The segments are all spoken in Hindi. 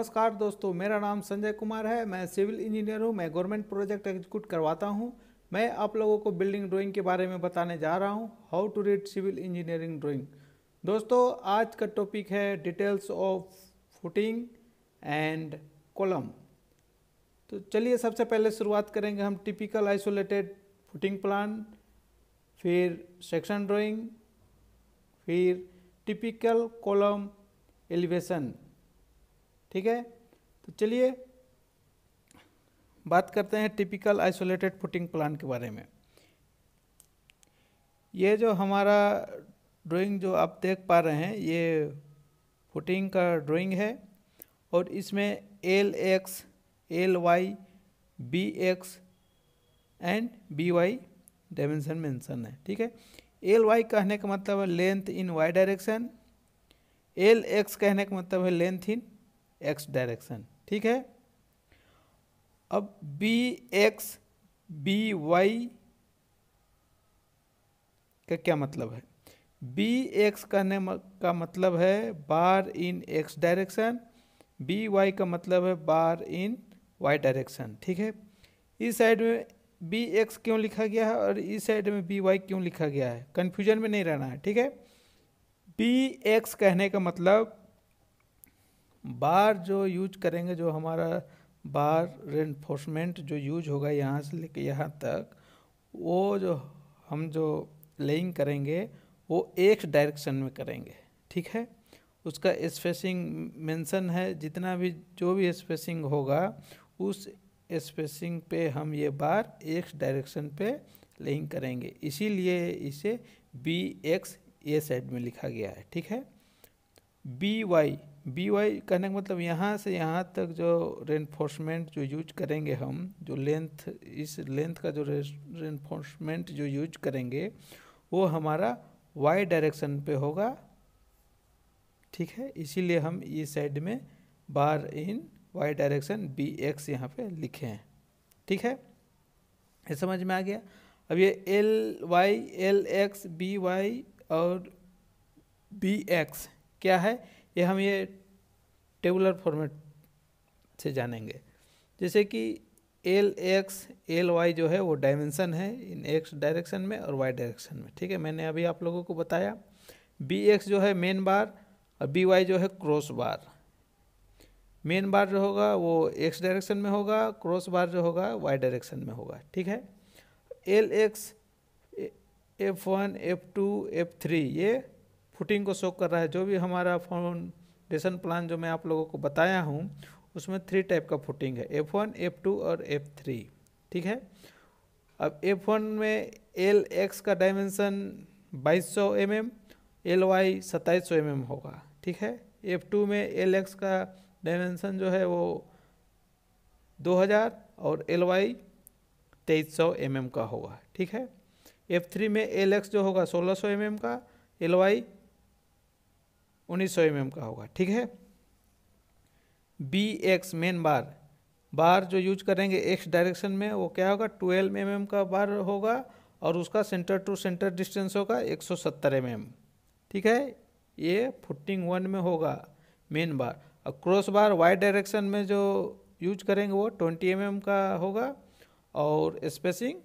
नमस्कार दोस्तों मेरा नाम संजय कुमार है मैं सिविल इंजीनियर हूं मैं गवर्नमेंट प्रोजेक्ट एग्जीक्यूट करवाता हूं मैं आप लोगों को बिल्डिंग ड्राइंग के बारे में बताने जा रहा हूं how to read civil engineering drawing दोस्तों आज का टॉपिक है details of footing and column तो चलिए सबसे पहले शुरुआत करेंगे हम टिपिकल आइसोलेटेड फुटिंग प्लान फिर सेक्शन ड्राइंग फिर टिपिकल कॉलम एलिवेशन ठीक है तो चलिए बात करते हैं टिपिकल आइसोलेटेड फुटिंग प्लान के बारे में ये जो हमारा ड्राइंग जो आप देख पा रहे हैं ये फुटिंग का ड्राइंग है और इसमें L X L Y B X and B Y dimension mention है ठीक है एल वाई कहने का मतलब है length in Y direction L X कहने का मतलब है लेंथ इन एक्स डायरेक्शन ठीक है अब बी एक्स बी वाई का क्या मतलब है बी एक्स कहने का मतलब है bar in X direction B Y का मतलब है बार इन वाई डायरेक्शन ठीक है इस साइड में बी एक्स क्यों लिखा गया है और इस साइड में बी वाई क्यों लिखा गया है कन्फ्यूजन में नहीं रहना है ठीक है बी एक्स कहने का मतलब बार जो यूज करेंगे जो हमारा बार रेनफोर्समेंट जो यूज होगा यहाँ से लेके यहाँ तक वो जो हम जो लेइंग करेंगे वो एक डायरेक्शन में करेंगे ठीक है उसका स्पेसिंग मेंशन है जितना भी जो भी स्पेसिंग होगा उस स्पेसिंग पे हम ये बार एक डायरेक्शन पे लेइंग करेंगे इसीलिए इसे बी एक्स ए साइड में लिखा गया है ठीक है बी वाई बी वाई कहने का मतलब यहाँ से यहाँ तक जो रेनफोर्समेंट जो यूज करेंगे हम जो लेंथ इस लेंथ का जो रेनफोर्समेंट जो यूज करेंगे वो हमारा वाई डायरेक्शन पे होगा ठीक है इसीलिए हम ये साइड में bar in Y direction B X यहाँ पे लिखे हैं ठीक है ये समझ में आ गया अब ये L Y L X B Y और बी एक्स क्या है ये हम ये टेबुलर फॉर्मेट से जानेंगे जैसे कि एल एक्स एल वाई जो है वो डायमेंशन है इन एक्स डायरेक्शन में और वाई डायरेक्शन में ठीक है मैंने अभी आप लोगों को बताया बी एक्स जो है मेन बार और बी वाई जो है क्रॉस बार मेन बार जो होगा वो एक्स डायरेक्शन में होगा क्रॉस बार जो होगा वाई डायरेक्शन में होगा ठीक है L X F one F two F three ये फुटिंग को शो कर रहा है जो भी हमारा फाउंडेशन प्लान जो मैं आप लोगों को बताया हूँ उसमें थ्री टाइप का फुटिंग है एफ वन एफ टू और एफ थ्री ठीक है अब एफ वन में एल एक्स का डायमेंशन बाईस सौ एम एम एल वाई सत्ताईस सौ एम mm एम होगा ठीक है एफ टू में एल एक्स का डायमेंशन जो है वो दो हज़ार और एल वाई तेईस सौ एम mm एम का होगा ठीक है एफ थ्री में एल एक्स जो होगा सोलह सौ एम mm एम का एल वाई उन्नीस सौ mm का होगा ठीक है B X main bar bar जो यूज करेंगे एक्स डायरेक्शन में वो क्या होगा ट्वेल्व एम का बार होगा और उसका सेंटर टू सेंटर डिस्टेंस होगा एक सौ सत्तर एम ठीक है ये फुटिंग वन में होगा मेन बार और क्रॉस बार वाई डायरेक्शन में जो यूज करेंगे वो ट्वेंटी एम का होगा और स्पेसिंग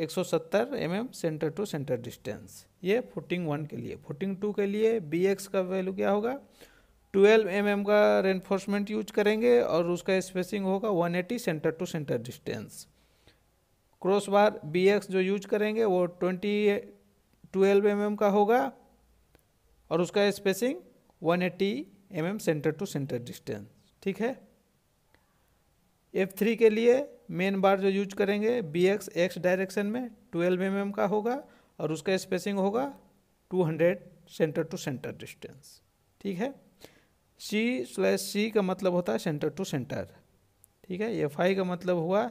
170 सौ mm centre to centre distance ये फुटिंग वन के लिए फुटिंग टू के लिए बी एक्स का वैल्यू क्या होगा ट्वेल्व एम mm का रेनफोर्समेंट यूज करेंगे और उसका स्पेसिंग होगा one eighty centre to centre distance cross bar B X जो यूज करेंगे वो ट्वेंटी ट्वेल्व एम का होगा और उसका spacing one eighty M centre to centre distance ठीक है एफ थ्री के लिए मेन बार जो यूज करेंगे बी एक्स एक्स डायरेक्शन में ट्वेल्व एम mm का होगा और उसका स्पेसिंग होगा 200 सेंटर टू सेंटर डिस्टेंस ठीक है सी स्लैश सी का मतलब होता है सेंटर टू सेंटर ठीक है एफ आई का मतलब हुआ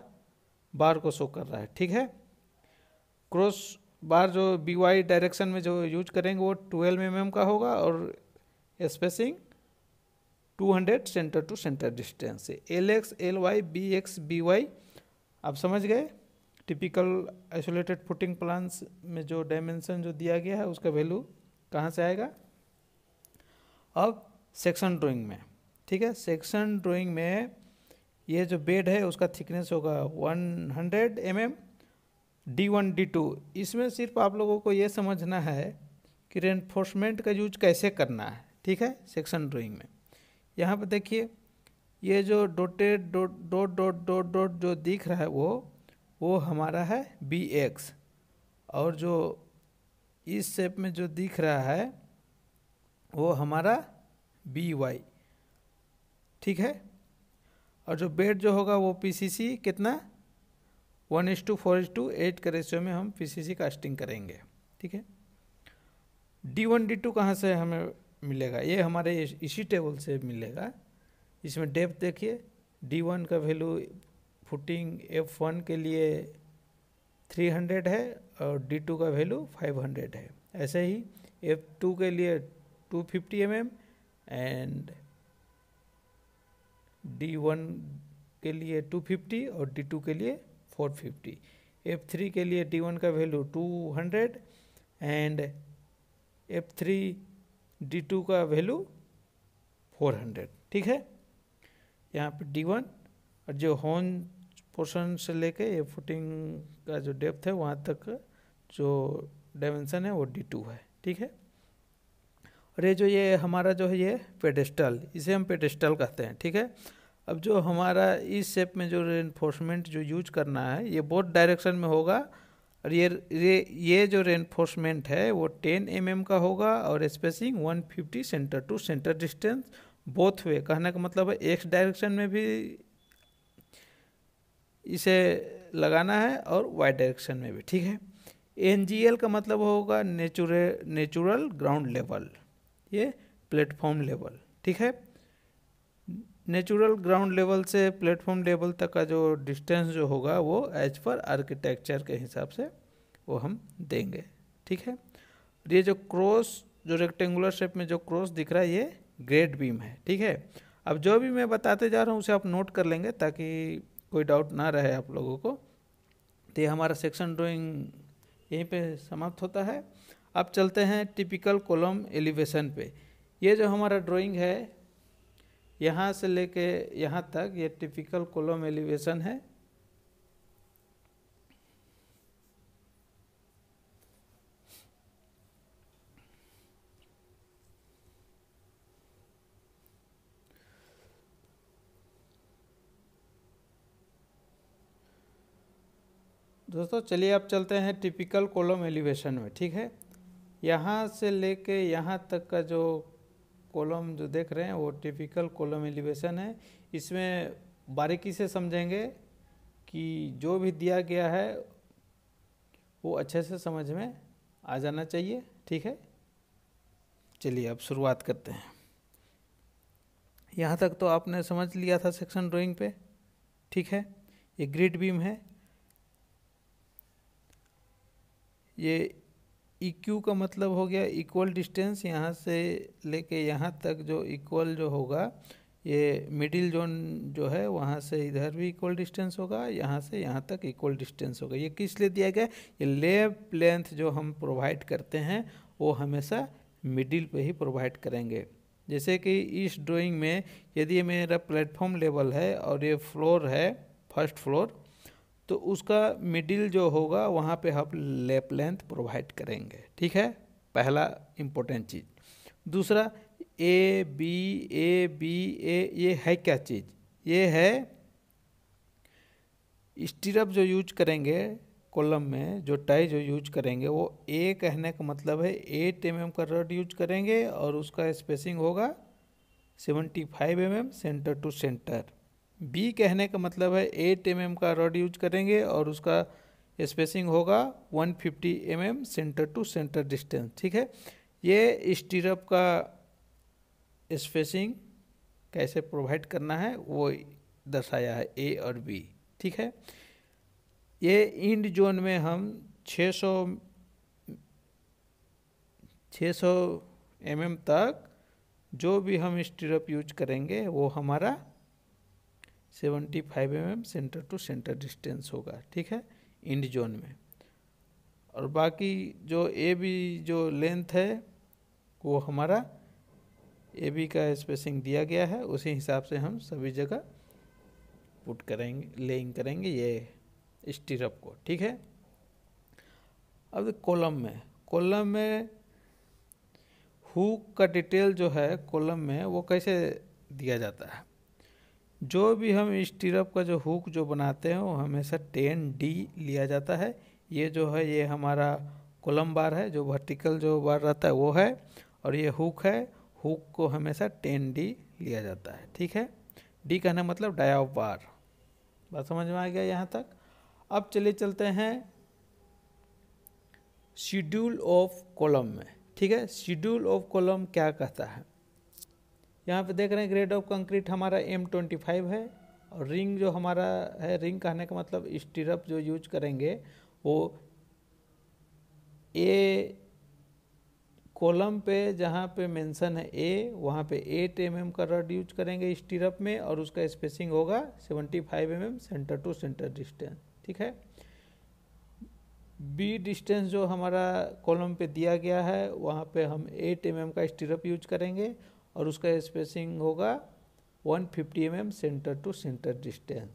बार को शो कर रहा है ठीक है क्रॉस बार जो बी वाई डायरेक्शन में जो यूज करेंगे वो ट्वेल्व एम एम का होगा और spacing 200 centre to centre distance है L X L Y B X B Y आप समझ गए टिपिकल आइसोलेटेड फुटिंग प्लान्स में जो डायमेंशन जो दिया गया है उसका वैल्यू कहाँ से आएगा अब सेक्शन ड्राइंग में ठीक है सेक्शन ड्राइंग में ये जो बेड है उसका थिकनेस होगा 100 hundred M M D one D two इसमें सिर्फ आप लोगों को ये समझना है कि रेनफोर्समेंट का यूज कैसे करना है ठीक है सेक्शन ड्राइंग में यहाँ पर देखिए ये जो dotted dot dot dot dot dot जो दिख रहा है वो वो हमारा है बी एक्स और जो इस शेप में जो दिख रहा है वो हमारा बी वाई ठीक है और जो बेड जो होगा वो पीसीसी कितना one H two four H two eight के रेशियो में हम पीसीसी कास्टिंग करेंगे ठीक है डी वन डी टू कहाँ से हमें मिलेगा ये हमारे इसी टेबल से मिलेगा इसमें डेप्थ देखिए डी वन का वैल्यू फुटिंग एफ वन के लिए 300 है और डी टू का वैल्यू 500 है ऐसे ही एफ टू के लिए 250 fifty mm and D one के लिए 250 और डी टू के लिए 450 एफ थ्री के लिए डी वन का value 200 and F three D two का वैल्यू 400 ठीक है यहाँ पे डी वन और जो हॉर्न पोर्शन से लेके ये फुटिंग का जो डेप्थ है वहाँ तक जो डायमेंशन है वो डी टू है ठीक है और ये जो ये हमारा जो है ये पेडेस्टल इसे हम पेडेस्टल कहते हैं ठीक है अब जो हमारा इस शेप में जो रेनफोर्समेंट जो यूज करना है ये बोथ डायरेक्शन में होगा और ये ये ये जो रेनफोर्समेंट है वो 10 एम mm का होगा और spacing 150 centre to centre distance both way कहने का मतलब है एक्स डायरेक्शन में भी इसे लगाना है और वाई डायरेक्शन में भी ठीक है एन का मतलब होगा नेचुर नेचुरल ग्राउंड लेवल ये प्लेटफॉर्म लेवल ठीक है नेचुरल ग्राउंड लेवल से प्लेटफॉर्म लेवल तक का जो डिस्टेंस जो होगा वो एज पर आर्किटेक्चर के हिसाब से वो हम देंगे ठीक है ये जो क्रॉस जो रेक्टेंगुलर शेप में जो क्रॉस दिख रहा है ये ग्रेट बीम है ठीक है अब जो भी मैं बताते जा रहा हूँ उसे आप नोट कर लेंगे ताकि कोई डाउट ना रहे आप लोगों को तो ये हमारा सेक्शन ड्राइंग यहीं पे समाप्त होता है अब चलते हैं टिपिकल कॉलम एलिवेशन पे ये जो हमारा ड्राइंग है यहाँ से लेके यहाँ तक ये टिपिकल कॉलम एलिवेशन है दोस्तों चलिए अब चलते हैं टिपिकल कॉलम एलिवेशन में ठीक है यहाँ से लेके यहाँ तक का जो कॉलम जो देख रहे हैं वो टिपिकल कॉलम एलिवेशन है इसमें बारीकी से समझेंगे कि जो भी दिया गया है वो अच्छे से समझ में आ जाना चाहिए ठीक है चलिए अब शुरुआत करते हैं यहाँ तक तो आपने समझ लिया था सेक्शन ड्राइंग पे ठीक है ये ग्रिड बीम है ये EQ का मतलब हो गया इक्वल डिस्टेंस यहाँ से लेके यहाँ तक जो इक्वल जो होगा ये मिडिल जोन जो है वहाँ से इधर भी इक्वल डिस्टेंस होगा यहाँ से यहाँ तक इक्वल डिस्टेंस होगा ये किस लिए दिया गया ये लेप लेंथ जो हम प्रोवाइड करते हैं वो हमेशा मिडिल पे ही प्रोवाइड करेंगे जैसे कि इस ड्राइंग में यदि मेरा प्लेटफॉर्म लेवल है और ये फ्लोर है फर्स्ट फ्लोर तो उसका मिडिल जो होगा वहाँ पे हम लेप लेंथ प्रोवाइड करेंगे ठीक है पहला इम्पोर्टेंट चीज़ दूसरा ए बी ए बी ए ये है क्या चीज़ ये है स्टीरप जो यूज करेंगे कॉलम में जो टाई जो यूज करेंगे वो ए कहने का मतलब है एट एम का रड यूज करेंगे और उसका स्पेसिंग होगा seventy five M centre to centre B कहने का मतलब है एट एम mm का रॉड यूज करेंगे और उसका स्पेसिंग होगा 150 fifty mm centre to centre distance ठीक है ये स्टीरप का स्पेसिंग कैसे प्रोवाइड करना है वो दर्शाया है ए और बी ठीक है ये इंड जोन में हम 600 सौ छः सौ एम तक जो भी हम स्टीरप यूज करेंगे वो हमारा seventy five M centre to centre distance होगा ठीक है इंड जोन में और बाकी जो ए बी जो लेंथ है वो हमारा ए बी का स्पेसिंग दिया गया है उसी हिसाब से हम सभी जगह पुट करेंगे लेइंग करेंगे ये स्टीरप को ठीक है अब कॉलम में कॉलम में हुक का डिटेल जो है कॉलम में वो कैसे दिया जाता है जो भी हम स्टिरप का जो हुक जो बनाते हैं वो हमेशा टेन डी लिया जाता है ये जो है ये हमारा कोलम बार है जो वर्टिकल जो बार रहता है वो है और ये हुक है हुक को हमेशा टेन डी लिया जाता है ठीक है डी कहना मतलब डाया बार बात समझ में आ गया यहाँ तक अब चले चलते हैं शेड्यूल ऑफ कॉलम में ठीक है शेड्यूल ऑफ कॉलम क्या कहता है यहाँ पे देख रहे हैं ग्रेड ऑफ कंक्रीट हमारा एम ट्वेंटी फाइव है और रिंग जो हमारा है रिंग कहने का मतलब स्टीरअप जो यूज करेंगे वो ए कॉलम पे जहाँ पे मेंशन है ए वहाँ पे एट एम एम का रड यूज करेंगे स्टिरप में और उसका स्पेसिंग होगा seventy five M M centre to centre distance ठीक है बी डिस्टेंस जो हमारा कॉलम पे दिया गया है वहाँ पे हम एट एम एम का स्टीरप यूज करेंगे और उसका स्पेसिंग होगा 150 fifty mm centre to centre distance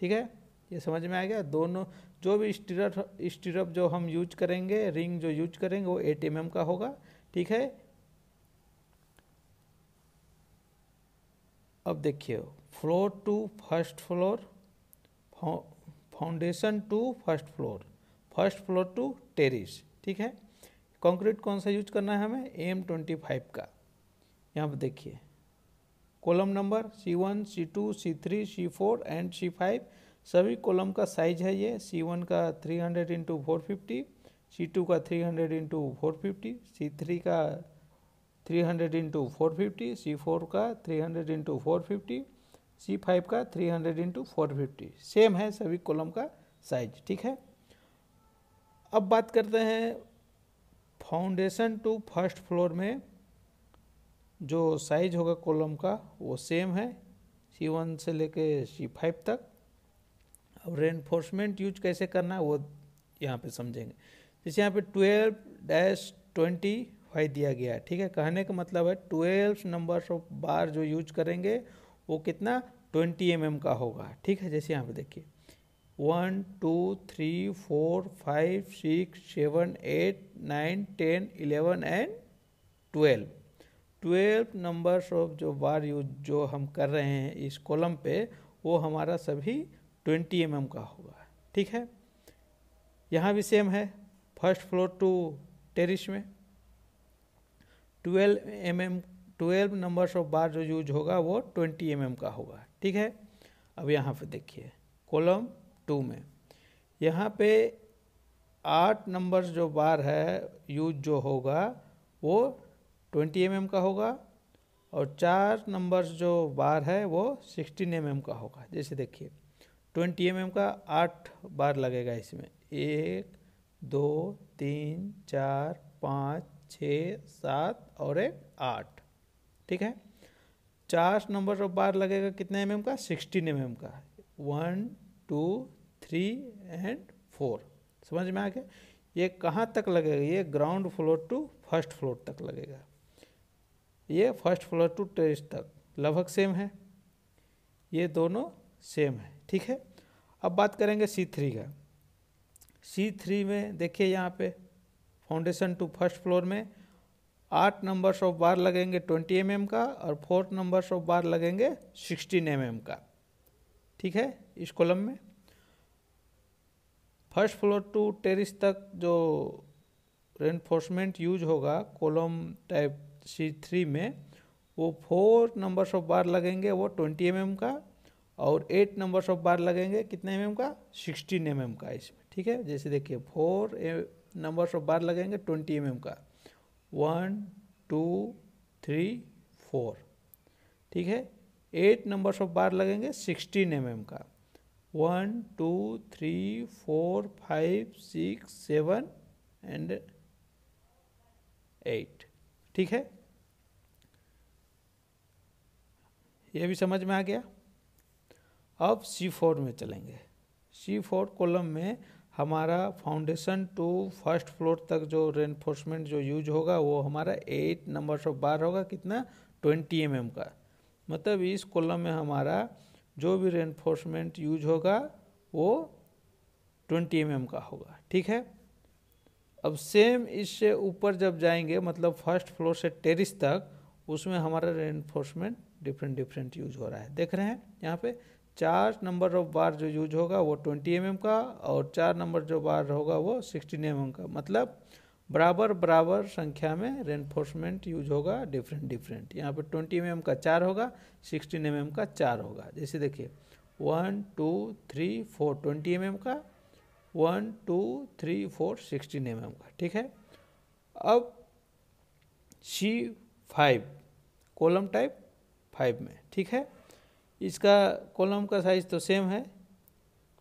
ठीक है ये समझ में आ गया दोनों जो भी स्टीरप स्टीरप जो हम यूज करेंगे रिंग जो यूज करेंगे वो 8 एम mm का होगा ठीक है अब देखिए floor to first floor foundation to first floor first floor to terrace ठीक है कंक्रीट कौन सा यूज करना है हमें एम ट्वेंटी फाइव का यहाँ पर देखिए column number C one C two C three C four and C five सभी कॉलम का साइज है ये सी वन का three hundred into four fifty C two का three hundred into four fifty C three का three hundred into four fifty C four का three hundred into four fifty C five का three hundred into four fifty same है सभी कॉलम का साइज ठीक है अब बात करते हैं फाउंडेशन टू फर्स्ट फ्लोर में जो साइज होगा कॉलम का वो सेम है सी वन से लेके सी फाइव तक अब रेनफोर्समेंट यूज कैसे करना है वो यहाँ पे समझेंगे जैसे यहाँ पे ट्वेल्व डैश ट्वेंटी फाइव दिया गया है ठीक है कहने का मतलब है ट्वेल्व नंबर ऑफ बार जो यूज करेंगे वो कितना ट्वेंटी एम mm का होगा ठीक है जैसे यहाँ पे देखिए one two three four five six seven eight nine ten eleven and twelve twelve numbers of जो बार यूज जो हम कर रहे हैं इस कॉलम पे वो हमारा सभी ट्वेंटी एम mm का होगा ठीक है यहाँ भी सेम है फर्स्ट फ्लोर टू टेरिस में twelve M M twelve numbers of bar जो यूज होगा वो ट्वेंटी एम mm का होगा ठीक है अब यहाँ पे देखिए कॉलम टू में यहाँ पे आठ नंबर्स जो बार है यूज जो होगा वो ट्वेंटी एम mm का होगा और चार नंबर जो बार है वो सिक्सटीन एम mm का होगा जैसे देखिए ट्वेंटी एम एम का आठ बार लगेगा इसमें एक दो तीन चार पाँच छ सात और एक आठ ठीक है चार नंबर ऑफ बार लगेगा कितने एम mm का सिक्सटीन एम mm का one two three and four समझ में आ गया ये कहाँ तक लगेगा ये ground floor to first floor तक लगेगा ये फर्स्ट फ्लोर टू टेरिस तक लगभग सेम है ये दोनों सेम है ठीक है अब बात करेंगे सी थ्री का सी थ्री में देखिए यहाँ पे फाउंडेशन टू फर्स्ट फ्लोर में आठ नंबर्स ऑफ बार लगेंगे ट्वेंटी एम mm का और फोर्थ नंबर्स ऑफ बार लगेंगे सिक्सटीन एम mm का ठीक है इस कॉलम में फर्स्ट फ्लोर टू टेरिस तक जो रेनफोर्समेंट यूज होगा कॉलम टाइप सी थ्री में वो फोर नंबर्स ऑफ बार लगेंगे वो ट्वेंटी एम mm का और एट नंबर्स ऑफ बार लगेंगे कितने एम mm का सिक्सटीन एम mm का इसमें ठीक है जैसे देखिए फोर नंबर्स ऑफ बार लगेंगे ट्वेंटी एम का वन टू थ्री फोर ठीक है एट नंबर्स ऑफ बार लगेंगे सिक्सटीन एम का one two three four five six seven and eight ठीक है ये भी समझ में आ गया अब सी फोर में चलेंगे सी फोर कॉलम में हमारा फाउंडेशन टू फर्स्ट फ्लोर तक जो रेनफोर्समेंट जो यूज होगा वो हमारा एट नंबर ऑफ बार होगा कितना ट्वेंटी एम mm का मतलब इस कॉलम में हमारा जो भी रेनफोर्समेंट यूज होगा वो ट्वेंटी एम mm का होगा ठीक है अब सेम इससे ऊपर जब जाएंगे मतलब फर्स्ट फ्लोर से टेरिस तक उसमें हमारा रेनफोर्समेंट डिफरेंट डिफरेंट यूज हो रहा है देख रहे हैं यहाँ पे चार नंबर ऑफ बार जो यूज होगा वो 20 एम mm का और चार नंबर जो बार होगा वो 16 एम mm का मतलब बराबर बराबर संख्या में रेनफोर्समेंट यूज होगा डिफरेंट डिफरेंट यहाँ पे 20 एम mm का चार होगा 16 एम mm का चार होगा जैसे देखिए one two three four twenty M mm का one two three four sixteen M का ठीक है अब C five column type five में ठीक है इसका कॉलम का साइज तो सेम है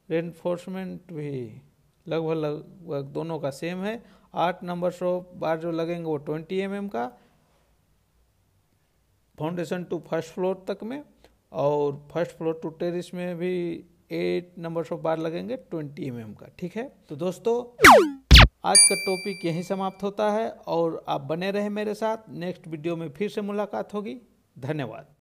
रेनफोर्समेंट भी लगभग लगभग दोनों का सेम है आठ नंबर सौ बार जो लगेंगे वो ट्वेंटी एम mm का फाउंडेशन टू फर्स्ट फ्लोर तक में और फर्स्ट फ्लोर टू टेरिस में भी एट नंबर सौ बार लगेंगे ट्वेंटी एम mm का ठीक है तो दोस्तों आज का टॉपिक यहीं समाप्त होता है और आप बने रहें मेरे साथ नेक्स्ट वीडियो में फिर से मुलाकात होगी धन्यवाद